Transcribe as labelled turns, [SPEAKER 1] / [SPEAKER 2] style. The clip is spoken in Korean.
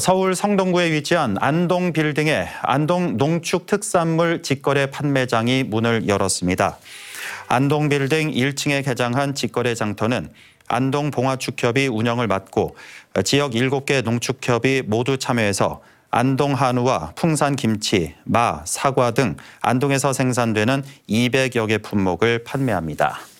[SPEAKER 1] 서울 성동구에 위치한 안동 빌딩의 안동 농축 특산물 직거래 판매장이 문을 열었습니다. 안동 빌딩 1층에 개장한 직거래 장터는 안동 봉화축협이 운영을 맡고 지역 7개 농축협이 모두 참여해서 안동 한우와 풍산 김치, 마, 사과 등 안동에서 생산되는 200여 개 품목을 판매합니다.